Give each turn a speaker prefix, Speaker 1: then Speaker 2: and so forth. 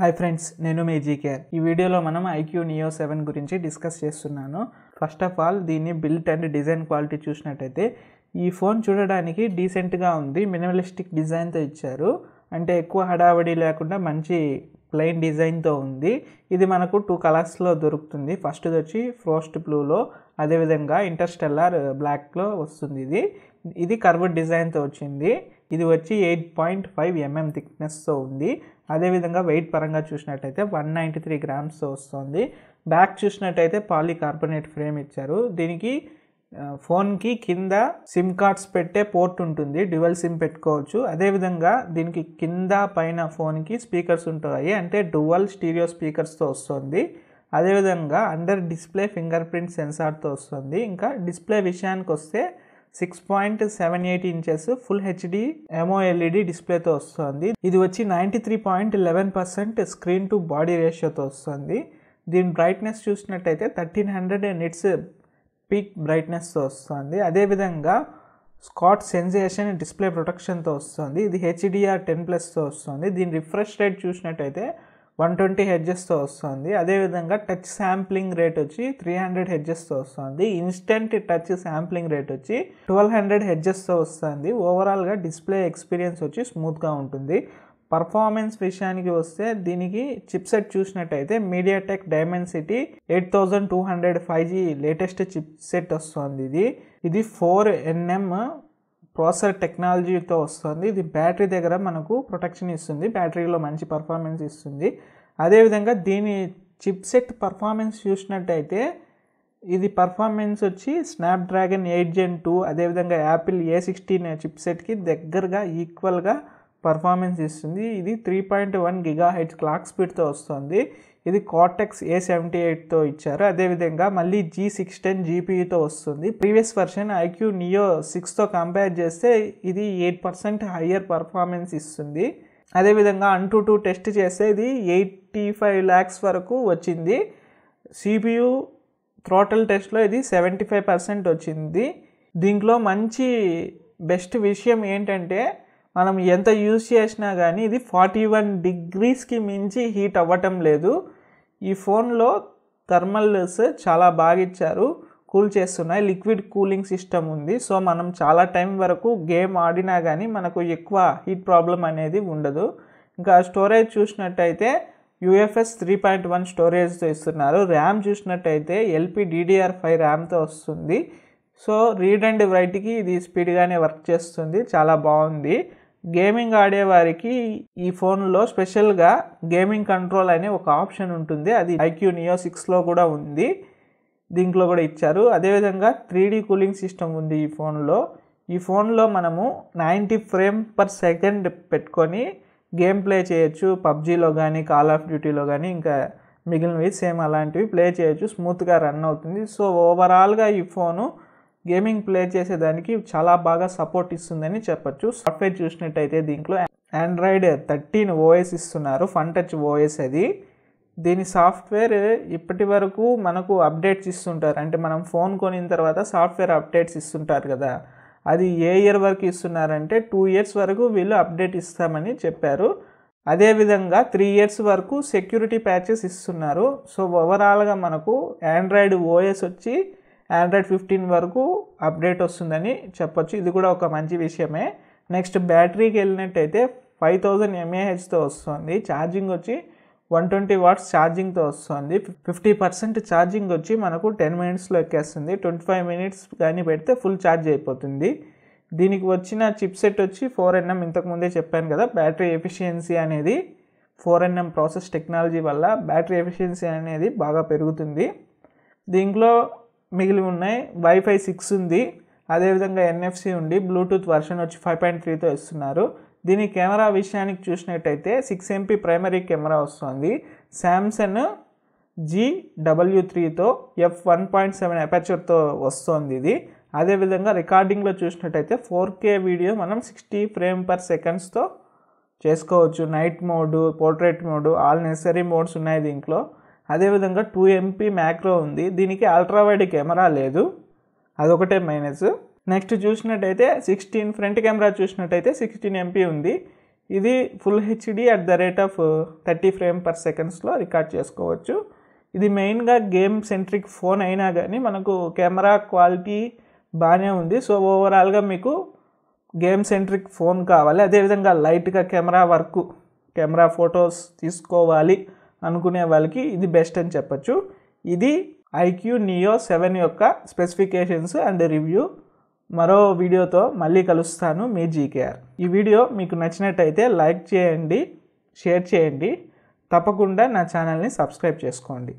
Speaker 1: hi friends నేను మీ care ఈ వీడియోలో మనం ఐక్యూ నియో సెవెన్ గురించి డిస్కస్ చేస్తున్నాను ఫస్ట్ ఆఫ్ ఆల్ దీన్ని బిల్ట్ అండ్ డిజైన్ క్వాలిటీ చూసినట్టయితే ఈ ఫోన్ చూడడానికి డీసెంట్గా ఉంది మినిమలిస్టిక్ డిజైన్తో ఇచ్చారు అంటే ఎక్కువ హడావడి లేకుండా మంచి ప్లెయిన్ డిజైన్తో ఉంది ఇది మనకు టూ కలర్స్లో దొరుకుతుంది ఫస్ట్ వచ్చి ఫ్రోస్ట్ బ్లూలో అదేవిధంగా ఇంటర్స్టెల్లార్ బ్లాక్లో వస్తుంది ఇది ఇది కర్వ్డ్ డిజైన్తో వచ్చింది ఇది వచ్చి eight point five mm mm థిక్నెస్తో ఉంది అదేవిధంగా వెయిట్ పరంగా చూసినట్టయితే వన్ నైంటీ త్రీ గ్రామ్స్తో వస్తుంది బ్యాక్ చూసినట్టయితే కార్బొనేట్ ఫ్రేమ్ ఇచ్చారు దీనికి ఫోన్కి కింద సిమ్ కార్డ్స్ పెట్టే పోర్ట్ ఉంటుంది డ్యువల్ సిమ్ పెట్టుకోవచ్చు అదేవిధంగా దీనికి కింద పైన ఫోన్కి స్పీకర్స్ ఉంటాయి అంటే డువల్ స్టీరియో స్పీకర్స్తో వస్తుంది అదేవిధంగా అండర్ డిస్ప్లే ఫింగర్ ప్రింట్ సెన్సార్తో వస్తుంది ఇంకా డిస్ప్లే విషయానికి వస్తే six point seven eight inches full HD MOLED డిస్ప్లేతో వస్తుంది ఇది వచ్చి ninety three point eleven percent screen to body రేషియోతో వస్తుంది దీని బ్రైట్నెస్ చూసినట్టయితే థర్టీన్ హండ్రెడ్ నిట్స్ పీక్ బ్రైట్నెస్తో వస్తుంది అదేవిధంగా స్కాట్ సెన్సేషన్ డిస్ప్లే ప్రొటెక్షన్తో వస్తుంది ఇది హెచ్డిఆర్ టెన్ ప్లస్తో వస్తుంది దీని రిఫ్రెష్ రేట్ చూసినట్టయితే వన్ ట్వంటీ హెడ్జెస్తో వస్తుంది అదేవిధంగా టచ్ శాంప్లింగ్ రేట్ వచ్చి త్రీ హండ్రెడ్ హెడ్జెస్తో వస్తుంది ఇన్స్టెంట్ టచ్ శాంప్లింగ్ రేట్ వచ్చి ట్వెల్వ్ హండ్రెడ్ హెడ్జెస్తో వస్తుంది ఓవరాల్గా డిస్ప్లే ఎక్స్పీరియన్స్ వచ్చి స్మూత్గా ఉంటుంది పర్ఫార్మెన్స్ విషయానికి వస్తే దీనికి చిప్సెట్ చూసినట్టయితే MediaTek Dimensity eight thousand two hundred five G latest chipset వస్తుంది ఇది ఇది ఫోర్ ఎన్ఎం ప్రాసెసర్ టెక్నాలజీతో వస్తుంది ఇది బ్యాటరీ దగ్గర మనకు ప్రొటెక్షన్ ఇస్తుంది బ్యాటరీలో మంచి పర్ఫార్మెన్స్ ఇస్తుంది అదేవిధంగా దీని చిప్సెట్ పర్ఫార్మెన్స్ చూసినట్టయితే ఇది పర్ఫార్మెన్స్ వచ్చి స్నాప్డ్రాగన్ ఎయిట్ జెన్ టూ అదేవిధంగా యాపిల్ ఏ సిక్స్టీన్ చిప్సెట్కి దగ్గరగా ఈక్వల్గా పర్ఫార్మెన్స్ ఇస్తుంది ఇది three point one gigahertz clock స్పీడ్తో వస్తుంది ఇది కార్టెక్స్ ఏ సెవెంటీ ఎయిట్తో ఇచ్చారు అదేవిధంగా మళ్ళీ జీ సిక్స్ టెన్ జీపీతో వస్తుంది ప్రీవియస్ వర్షన్ ఐక్యూ నియో సిక్స్తో కంపేర్ చేస్తే ఇది ఎయిట్ పర్సెంట్ హయ్యర్ పర్ఫార్మెన్స్ ఇస్తుంది అదేవిధంగా అంటూ టూ టెస్ట్ చేస్తే ఇది ఎయిటీ ఫైవ్ ల్యాక్స్ వరకు వచ్చింది సిపియు థ్రోటల్ టెస్ట్లో ఇది సెవెంటీ ఫైవ్ పర్సెంట్ వచ్చింది దీంట్లో మంచి బెస్ట్ విషయం ఏంటంటే మనం ఎంత యూజ్ చేసినా కానీ ఇది ఫార్టీ వన్ డిగ్రీస్కి మించి హీట్ అవ్వటం లేదు ఈ ఫోన్లో థర్మల్స్ చాలా బాగా ఇచ్చారు కూల్ చేస్తున్నాయి లిక్విడ్ కూలింగ్ సిస్టమ్ ఉంది సో మనం చాలా టైం వరకు గేమ్ ఆడినా కానీ మనకు ఎక్కువ హీట్ ప్రాబ్లం అనేది ఉండదు ఇంకా స్టోరేజ్ చూసినట్టయితే యూఎఫ్ఎస్ త్రీ పాయింట్ వన్ స్టోరేజ్తో ఇస్తున్నారు ర్యామ్ చూసినట్టయితే ఎల్పి డిడిఆర్ ఫైవ్ ర్యామ్తో వస్తుంది సో రీడ్ అండ్ రైట్కి ఇది స్పీడ్గానే వర్క్ చేస్తుంది చాలా బాగుంది గేమింగ్ ఆడేవారికి ఈ ఫోన్లో స్పెషల్గా గేమింగ్ కంట్రోల్ అనే ఒక ఆప్షన్ ఉంటుంది అది ఐక్యూ నియో సిక్స్లో కూడా ఉంది దీంట్లో కూడా ఇచ్చారు అదేవిధంగా త్రీ డీ కూలింగ్ సిస్టమ్ ఉంది ఈ ఫోన్లో ఈ ఫోన్లో మనము నైంటీ ఫ్రేమ్ పర్ సెకండ్ పెట్టుకొని గేమ్ ప్లే చేయొచ్చు పబ్జీలో కానీ కాల్ ఆఫ్ డ్యూటీలో కానీ ఇంకా మిగిలినవి సేమ్ అలాంటివి ప్లే చేయొచ్చు స్మూత్గా రన్ అవుతుంది సో ఓవరాల్గా ఈ ఫోను గేమింగ్ ప్లే చేసేదానికి చాలా బాగా సపోర్ట్ ఇస్తుందని చెప్పొచ్చు సాఫ్ట్వేర్ చూసినట్టయితే దీంట్లో ఆండ్రాయిడ్ థర్టీన్ ఓఎస్ ఇస్తున్నారు ఫన్ టచ్ ఓఎస్ అది దీని సాఫ్ట్వేర్ ఇప్పటి వరకు మనకు అప్డేట్స్ ఇస్తుంటారు అంటే మనం ఫోన్ కొనిన తర్వాత సాఫ్ట్వేర్ అప్డేట్స్ ఇస్తుంటారు కదా అది ఏ ఇయర్ వరకు ఇస్తున్నారంటే టూ ఇయర్స్ వరకు వీళ్ళు అప్డేట్ ఇస్తామని చెప్పారు అదేవిధంగా త్రీ ఇయర్స్ వరకు సెక్యూరిటీ ప్యాచెస్ ఇస్తున్నారు సో ఓవరాల్గా మనకు ఆండ్రాయిడ్ ఓఎస్ వచ్చి ఆండ్రాయిడ్ ఫిఫ్టీన్ వరకు అప్డేట్ వస్తుందని చెప్పొచ్చు ఇది కూడా ఒక మంచి విషయమే నెక్స్ట్ బ్యాటరీకి వెళ్ళినట్టయితే ఫైవ్ థౌజండ్ ఎంఏహెచ్తో వస్తుంది ఛార్జింగ్ వచ్చి వన్ ట్వంటీ వాట్స్ ఛార్జింగ్తో వస్తుంది ఫిఫ్టీ పర్సెంట్ ఛార్జింగ్ వచ్చి మనకు టెన్ మినిట్స్లో ఎక్కేస్తుంది ట్వంటీ ఫైవ్ మినిట్స్ కానీ పెడితే ఫుల్ ఛార్జ్ అయిపోతుంది దీనికి వచ్చిన చిప్సెట్ వచ్చి ఫోర్ ఎన్ఎం ఇంతకుముందే చెప్పాను కదా బ్యాటరీ ఎఫిషియన్సీ అనేది ఫోర్ ఎన్ఎం ప్రాసెస్ టెక్నాలజీ వల్ల బ్యాటరీ ఎఫిషియన్సీ అనేది బాగా పెరుగుతుంది దీంట్లో మిగిలి ఉన్నాయి వైఫై సిక్స్ ఉంది అదేవిధంగా ఎన్ఎఫ్సి ఉండి బ్లూటూత్ వర్షన్ వచ్చి ఫైవ్ పాయింట్ త్రీతో ఇస్తున్నారు దీని కెమెరా విషయానికి చూసినట్టయితే సిక్స్ ఎంపీ ప్రైమరీ కెమెరా వస్తుంది శాంసంగ్ జీ డబ్ల్యూ త్రీతో ఎఫ్ వన్ పాయింట్ సెవెన్ అపాచర్తో వస్తుంది ఇది అదేవిధంగా రికార్డింగ్లో చూసినట్టయితే ఫోర్ కే వీడియో మనం సిక్స్టీ ఫ్రేమ్ పర్ సెకండ్స్తో చేసుకోవచ్చు night mode portrait mode all necessary modes ఉన్నాయి దీంట్లో అదేవిధంగా టూ ఎంపీ మ్యాక్రో ఉంది దీనికి అల్ట్రావైడ్ కెమెరా లేదు అదొకటే మైనస్ నెక్స్ట్ చూసినట్టయితే సిక్స్టీన్ ఫ్రంట్ కెమెరా చూసినట్టయితే సిక్స్టీన్ ఎంపీ ఉంది ఇది full HD at the rate of thirty frame per సెకండ్స్లో రికార్డ్ చేసుకోవచ్చు ఇది మెయిన్గా గేమ్ సెంట్రిక్ ఫోన్ అయినా కానీ మనకు కెమెరా క్వాలిటీ బాగానే ఉంది సో ఓవరాల్గా మీకు గేమ్ సెంట్రిక్ ఫోన్ కావాలి అదేవిధంగా లైట్గా కెమెరా వర్క్ కెమెరా ఫొటోస్ తీసుకోవాలి అనుకునే వాళ్ళకి ఇది బెస్ట్ అని చెప్పచ్చు ఇది ఐక్యూ నియో సెవెన్ యొక్క స్పెసిఫికేషన్స్ అండ్ రివ్యూ మరో వీడియోతో మళ్ళీ కలుస్తాను మీ జీకేఆర్ ఈ వీడియో మీకు నచ్చినట్టయితే లైక్ చేయండి షేర్ చేయండి తప్పకుండా నా ఛానల్ని సబ్స్క్రైబ్ చేసుకోండి